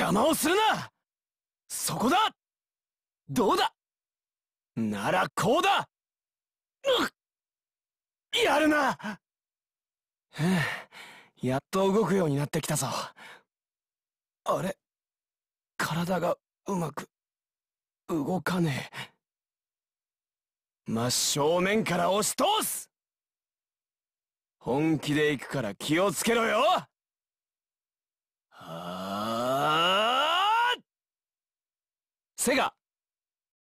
邪魔をするなそこだどうだならこうだやるなやっと動くようになってきたぞ。あれ体がうまく動かねえ。真正面から押し通す本気で行くから気をつけろよセガ